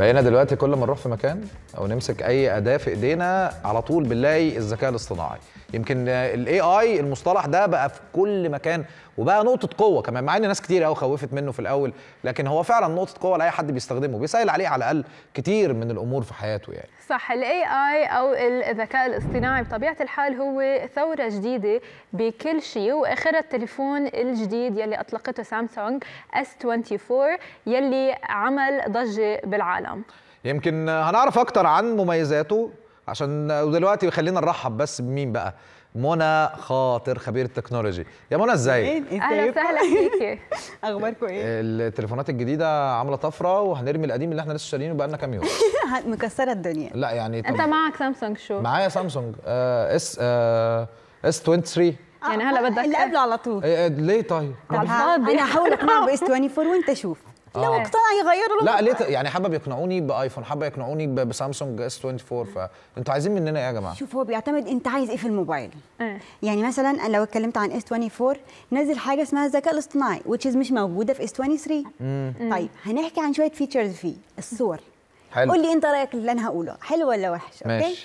بقينا دلوقتي كل ما نروح في مكان او نمسك اي اداه في ايدينا على طول بنلاقي الذكاء الاصطناعي يمكن الاي اي المصطلح ده بقى في كل مكان وبقى نقطه قوه كمان مع ان ناس كتير قوي خوفت منه في الاول لكن هو فعلا نقطه قوه لاي حد بيستخدمه بيسهل عليه على الاقل كتير من الامور في حياته يعني صح الاي اي او الذكاء الاصطناعي بطبيعه الحال هو ثوره جديده بكل شيء واخر التليفون الجديد يلي اطلقته سامسونج اس 24 يلي عمل ضجه بالعالم يمكن هنعرف اكتر عن مميزاته عشان ودلوقتي خلينا نرحب بس بمين بقى منى خاطر خبير التكنولوجي يا منى ازاي إيه، اهلا وسهلا بيكي اخباركم ايه التليفونات الجديده عامله طفره وهنرمي القديم اللي احنا لسه شارينه بقالنا كام يوم مكسره الدنيا لا يعني انت معاك سامسونج شو معايا سامسونج آه، اس آه، اس 23 يعني هلا آه، بدك اللي قبله على طول إيه، إيه، ليه طيب؟ انا هحاول اقنعه باس 24 وانت شوف لو آه. اقتنع يغيروا لا ليه يعني حابب يقنعوني بايفون حابب يقنعوني بسامسونج اس 24 فانتوا عايزين مننا ايه يا جماعه شوف هو بيعتمد انت عايز ايه في الموبايل اه. يعني مثلا لو اتكلمت عن اس 24 نزل حاجه اسمها الذكاء الاصطناعي which is مش موجوده في اس 23 مم. طيب هنحكي عن شويه فيتشرز فيه الصور حلو قول لي انت رايك اللي انا هقوله حلو ولا وحش ماشي. اوكي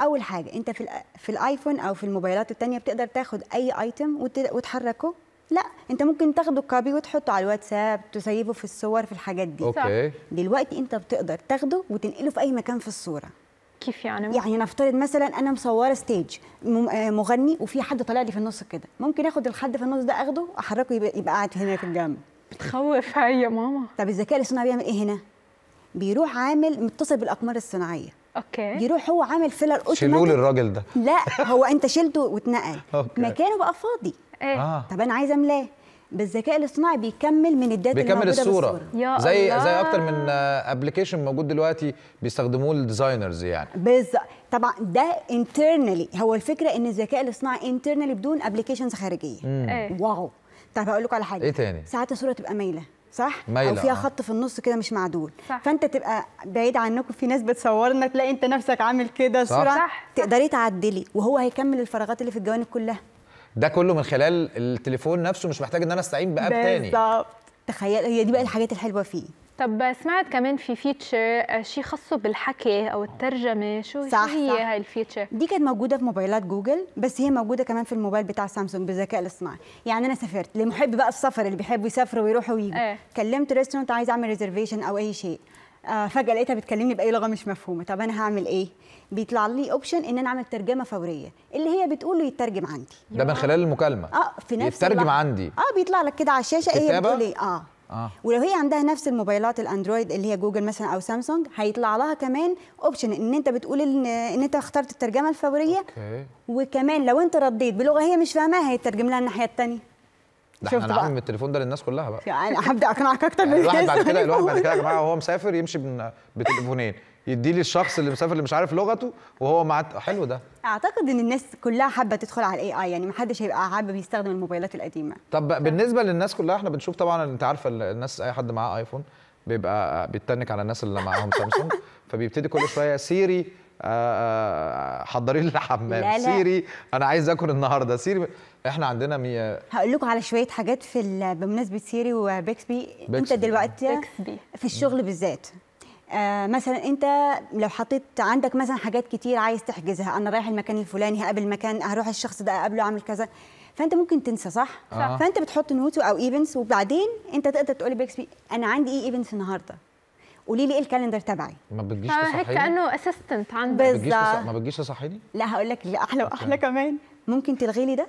اول حاجه انت في في الايفون او في الموبايلات الثانيه بتقدر تاخد اي ايتم وتحركه لا انت ممكن تاخده كوبي وتحطه على الواتساب تسيبه في الصور في الحاجات دي أوكي. دلوقتي انت بتقدر تاخده وتنقله في اي مكان في الصوره كيف يعني؟ يعني نفترض مثلا انا مصوره ستيج آه، مغني وفي حد طالع لي في النص كده، ممكن اخد الحد في النص ده اخده احركه يبقى, يبقى قاعد هنا في الجنب. بتخوف هي يا ماما. طب الذكاء الاصطناعي بيعمل ايه هنا؟ بيروح عامل متصل بالاقمار الصناعيه. اوكي. يروح هو عامل فيلر اوتوماتيك شيلوه للراجل ده. لا هو انت شلته واتنقل. مكانه بقى فاضي. إيه؟ آه. طب انا عايزه إيه؟ املاه بالذكاء الاصطناعي بيكمل من الداتا بيكمل الصوره بالصورة. زي الله. زي اكتر من ابلكيشن آه، موجود دلوقتي بيستخدموه الديزاينرز يعني بالظبط طبعا ده انترنالي هو الفكره ان الذكاء الاصطناعي انترنالي بدون ابلكيشنز خارجيه إيه؟ واو طب هقول لكم على حاجه ايه تاني ساعات الصوره تبقى مايله صح ميلة. او فيها آه. خط في النص كده مش معدول صح. فانت تبقى بعيد عنكم في ناس بتصورنا تلاقي انت نفسك عامل كده صح. صح. صح. تقدري تعدلي وهو هيكمل الفراغات اللي في الجوانب كلها ده كله من خلال التليفون نفسه مش محتاج ان انا استعين باب تاني بالظبط تخيل هي دي بقى الحاجات الحلوه فيه طب سمعت كمان في فيتشر آه، شيء خاصه بالحكي او الترجمه شو صح هي صح. هاي الفيتشر دي كانت موجوده في موبايلات جوجل بس هي موجوده كمان في الموبايل بتاع سامسونج بالذكاء الاصطناعي يعني انا سافرت لمحب بقى السفر اللي بيحبوا يسافروا ويروحوا ويجوا ايه. كلمت ريستورانت عايز اعمل ريزرفيشن او اي شيء آه، فجاه لقيتها بتكلمني باي لغه مش مفهومه طب انا هعمل ايه بيطلع لي اوبشن ان انا اعمل ترجمه فوريه اللي هي بتقول له يترجم عندي ده من خلال المكالمه اه في نفس يترجم اللحظة. عندي اه بيطلع لك كده على الشاشه ايه بتقول ايه اه آه. ولو هي عندها نفس الموبايلات الاندرويد اللي هي جوجل مثلا او سامسونج هيطلع لها كمان اوبشن ان انت بتقول ان, إن انت اخترت الترجمه الفوريه أوكي. وكمان لو انت رديت بلغه هي مش فاهماها هيترجم لها الناحيه الثانيه ده احنا هنعمم التليفون ده للناس كلها بقى يعني هبدا اقنعك اكتر من الواحد يعني بعد كده الواحد بعد كده يا جماعه وهو مسافر يمشي بتليفونين يدي لي الشخص اللي مسافر اللي مش عارف لغته وهو مع حلو ده اعتقد ان الناس كلها حابه تدخل على الاي اي يعني ما حدش هيبقى حابب يستخدم الموبايلات القديمه طب ف... بالنسبه للناس كلها احنا بنشوف طبعا انت عارفه الناس اي حد معاه ايفون بيبقى بيتنك على الناس اللي معاهم سامسونج فبيبتدي كل شويه سيري آه، آه، حضري لي الحمام لا لا. سيري انا عايز اكل النهارده سيري احنا عندنا مية هقول لكم على شويه حاجات في بمناسبه سيري وبيكسبي بيكس انت دلوقتي بيكسبي. في الشغل بالذات آه مثلا انت لو حطيت عندك مثلا حاجات كتير عايز تحجزها انا رايح المكان الفلاني هقابل مكان هروح الشخص ده اقابله اعمل كذا فانت ممكن تنسى صح؟ صح. آه. فانت بتحط نوتس او ايفنتس وبعدين انت تقدر تقول لبيكسبي انا عندي ايه ايفنتس النهارده قولي لي ايه الكالندر تبعي ما بتجيش آه، تصحيني هيك كانه اسيستنت عندك بالظبط ما بتجيش تصحيني لا هقول لك احلى واحلى كمان ممكن تلغي لي ده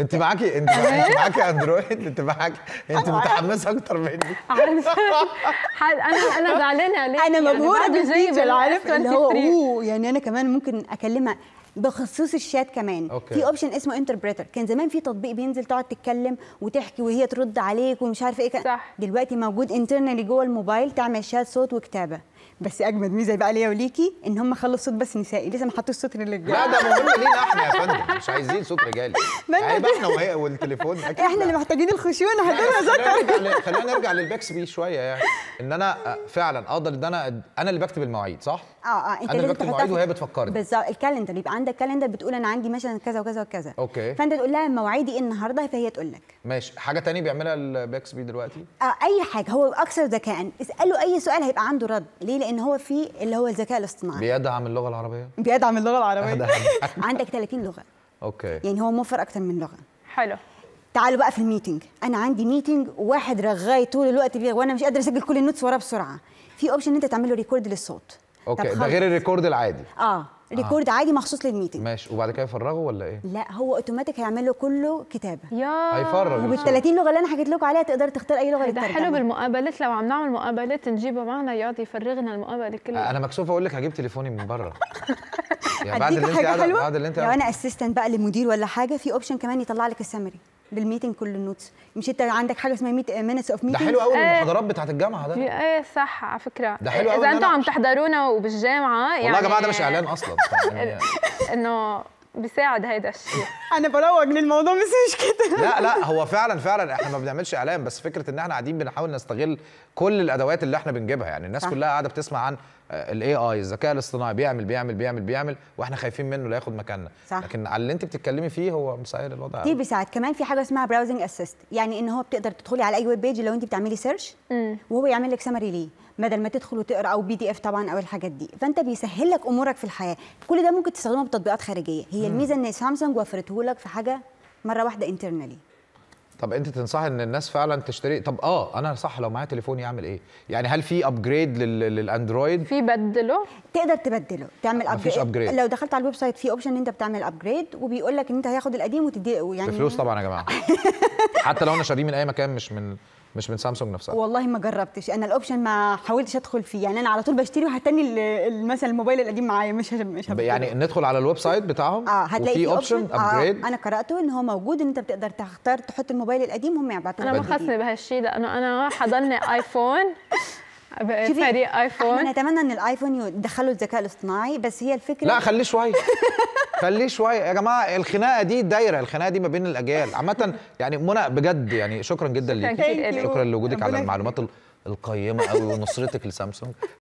انت معاكي انت معاكي اندرويد انت معاكي انت متحمسه اكتر مني انا انا زعلانه عليك انا يعني مبهوره بزي عارف اللي هو اوه يعني انا كمان ممكن اكلمها بخصوص الشات كمان أوكي. في اوبشن اسمه انتربريتر كان زمان في تطبيق بينزل تقعد تتكلم وتحكي وهي ترد عليك ومش عارفه ايه كان صح. دلوقتي موجود انترنالي جوه الموبايل تعمل شات صوت وكتابه بس اجمد ميزه بقى ليا وليكي ان هم خلوا الصوت بس نسائي لسه ما حطوش صوت للرجاله لا ده مهم لينا احنا يا فندم مش عايزين صوت رجالي يعني احنا والتليفون اكيد احنا اللي محتاجين الخشونه هدول ذكر خلينا نرجع للباكس بي شويه يعني ان انا آه، فعلا اقدر ان انا انا اللي بكتب المواعيد صح؟ اه اه انت انا اللي بكتب المواعيد وهي بتفكرني بالظبط الكالندر يبقى عندك كالندر بتقول انا عندي مثلا كذا وكذا وكذا اوكي فانت تقول لها مواعيدي ايه النهارده فهي تقول لك ماشي حاجه ثانيه بيعملها الباكس بي دلوقتي؟ اه اي حاجه هو اكثر ذكاء اساله اي سؤال هيبقى عنده رد ليه؟ ان هو في اللي هو الذكاء الاصطناعي بيدعم اللغه العربيه بيدعم اللغه العربيه عندك 30 لغه اوكي يعني هو موفر اكتر من لغه حلو تعالوا بقى في الميتنج انا عندي ميتنج واحد رغاي طول الوقت بيه وانا مش قادر اسجل كل النوتس وراه بسرعه في اوبشن ان انت تعمل له ريكورد للصوت اوكي ده غير الريكورد العادي اه ريكورد آه. عادي مخصوص للميتنج ماشي وبعد كده يفرغه ولا ايه لا هو اوتوماتيك هيعمل له كله كتابه يا هيفرغ وبال 30 لغه اللي انا حكيت لكم عليها تقدر تختار اي لغه ده حلو بالمقابلات لو عم نعمل مقابلات نجيبه معنا يقعد يفرغنا المقابله كلها انا مكسوف اقول لك هجيب تليفوني من بره يعني بعد اللي انت بعد اللي انت لو انا اسيستنت بقى للمدير ولا حاجه في اوبشن كمان يطلع لك السمري بالميتنج كل النوتس مش انت عندك حاجه اسمها ميت مينتس اوف ميتنج ده حلو قوي آه. المحاضرات بتاعه الجامعه ده ايه صح على فكره ده حلو قوي اذا انتوا عم تحضرونا وبالجامعه يعني والله يا جماعه ده مش يعني اعلان اصلا انه بيساعد هيدا الشيء انا بروج للموضوع بس مش كده لا لا هو فعلا فعلا احنا ما بنعملش اعلام بس فكره ان احنا قاعدين بنحاول نستغل كل الادوات اللي احنا بنجيبها يعني الناس كلها قاعده بتسمع عن آه، الاي اي الذكاء الاصطناعي بيعمل بيعمل بيعمل بيعمل واحنا خايفين منه لا ياخد مكاننا صح. لكن على اللي انت بتتكلمي فيه هو مسهل الوضع دي طيب بيساعد كمان في حاجه اسمها براوزنج اسيست يعني ان هو بتقدر تدخلي على اي ويب بيج لو انت بتعملي سيرش وهو يعمل لك سمري ليه بدل ما تدخل وتقرا او بي دي اف طبعا او الحاجات دي فانت بيسهل لك امورك في الحياه كل ده ممكن تستخدمه بتطبيقات خارجيه هي الميزه ان سامسونج وفرته لك في حاجه مره واحده انترنالي طب انت تنصح ان الناس فعلا تشتري طب اه انا صح لو معايا تليفوني اعمل ايه يعني هل في ابجريد لل... للاندرويد في بدله تقدر تبدله تعمل ابجريد مفيش أبجريد. لو دخلت على الويب سايت في اوبشن ان انت بتعمل ابجريد وبيقول لك ان انت هياخد القديم وتديه يعني بفلوس طبعا يا جماعه حتى لو انا شاريه من اي مكان مش من مش من سامسونج نفسها والله ما جربتش انا الاوبشن ما حاولتش ادخل فيه يعني انا على طول بشتري وهتني مثلا الموبايل القديم معايا مش مش هبقى. يعني ندخل على الويب سايت بتاعهم اه هتلاقي في اوبشن ابجريد آه انا قراته ان هو موجود ان انت بتقدر تختار تحط الموبايل القديم هم يبعتوا انا ما خصني بهالشيء لانه انا حضلني ايفون فريق ايفون انا اتمنى ان الايفون يدخلوا الذكاء الاصطناعي بس هي الفكره لا خليه شويه خليه شويه يا جماعه الخناقه دي دايره الخناقه دي ما بين الاجيال عامه يعني منى بجد يعني شكرا جدا ليكي شكرا لوجودك على المعلومات القيمه قوي ونصرتك لسامسونج